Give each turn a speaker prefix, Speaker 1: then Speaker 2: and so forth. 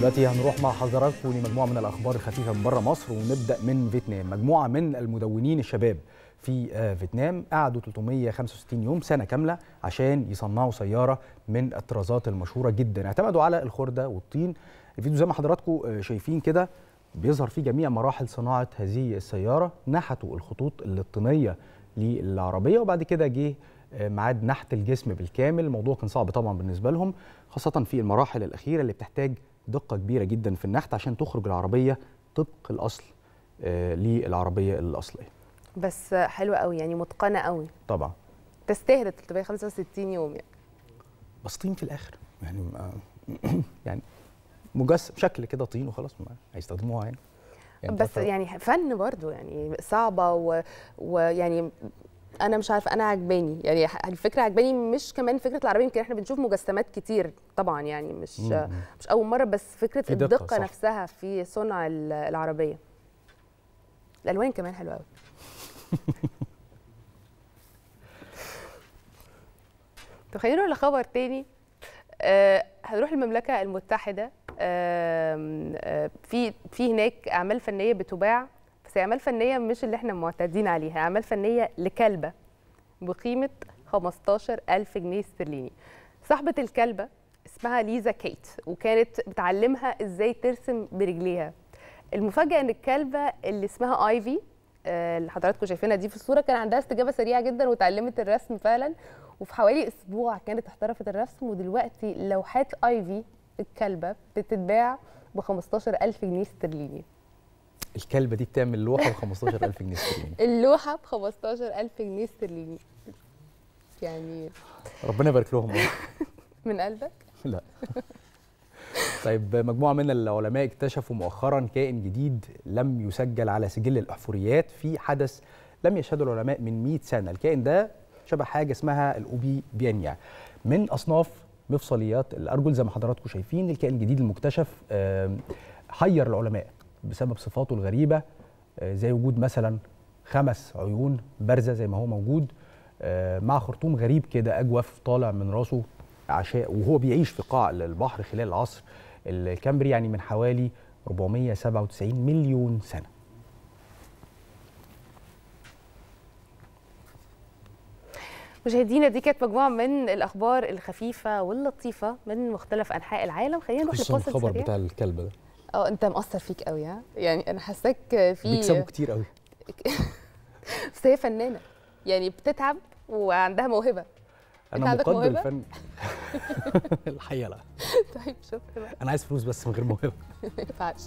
Speaker 1: دلوقتي هنروح مع حضراتكم لمجموعه من الاخبار الخفيفه من بره مصر ونبدا من فيتنام مجموعه من المدونين الشباب في آه، فيتنام قعدوا 365 يوم سنه كامله عشان يصنعوا سياره من الطرازات المشهوره جدا اعتمدوا على الخرده والطين الفيديو زي ما حضراتكم آه، شايفين كده بيظهر فيه جميع مراحل صناعه هذه السياره نحتوا الخطوط الطينيه للعربيه وبعد كده جه آه، ميعاد نحت الجسم بالكامل الموضوع كان صعب طبعا بالنسبه لهم خاصه في المراحل الاخيره اللي بتحتاج دقه كبيره جدا في النحت عشان تخرج العربيه طبق الاصل آه، للعربيه الاصليه
Speaker 2: بس حلوه قوي يعني متقنه قوي طبعا تستاهل 365 يوم يعني
Speaker 1: بس طين في الاخر يعني يعني مجسم شكل كده طين وخلاص هيستخدموها يعني. يعني بس يعني
Speaker 2: فن برضو يعني صعبه ويعني انا مش عارفه انا عجباني يعني الفكره عجباني مش كمان فكره العربيه يمكن احنا بنشوف مجسمات كتير طبعا يعني مش مم. مش اول مره بس فكره الدقه نفسها في صنع العربيه الالوان كمان حلوه قوي طب خلينا نروح لخبر تاني أه هنروح المملكه المتحده أه في في هناك اعمال فنيه بتباع بس هي اعمال فنيه مش اللي احنا معتادين عليها اعمال فنيه لكلبه بقيمه 15000 جنيه استرليني صاحبه الكلبه اسمها ليزا كيت وكانت بتعلمها ازاي ترسم برجليها المفاجاه ان الكلبه اللي اسمها ايفي آه، اللي حضراتكم شايفينها دي في الصوره كان عندها استجابه سريعه جدا وتعلمت الرسم فعلا وفي حوالي اسبوع كانت احترفت الرسم ودلوقتي لوحات ايفي الكلبه بتتباع ب 15000 جنيه استرليني
Speaker 1: الكلبه دي بتعمل لوحه ب 15000 جنيه استرليني
Speaker 2: اللوحه ب 15000 جنيه استرليني يعني
Speaker 1: ربنا يبارك لهم
Speaker 2: من قلبك
Speaker 1: لا طيب مجموعه من العلماء اكتشفوا مؤخرا كائن جديد لم يسجل على سجل الاحفوريات في حدث لم يشهده العلماء من 100 سنه الكائن ده شبه حاجه اسمها الاوبي بيانيا من اصناف مفصليات الارجل زي ما حضراتكم شايفين الكائن الجديد المكتشف حير العلماء بسبب صفاته الغريبه آه، زي وجود مثلا خمس عيون بارزه زي ما هو موجود آه، مع خرطوم غريب كده اجوف طالع من راسه عشاء وهو بيعيش في قاع البحر خلال العصر الكامبري يعني من حوالي 497 مليون سنه.
Speaker 2: مشاهدينا دي كانت مجموعه من الاخبار الخفيفه واللطيفه من مختلف انحاء العالم خلينا نروح لفاصل سريع الخبر بتاع الكلب ده اه انت مقصر فيك قوي ها يعني انا حاساك في بيكسبوا كتير قوي بس هي فنانه يعني بتتعب وعندها موهبه
Speaker 1: انا مقدر الفن الحقيقه لا
Speaker 2: طيب شكرا
Speaker 1: انا عايز فلوس بس من غير موهبه
Speaker 2: ما ينفعش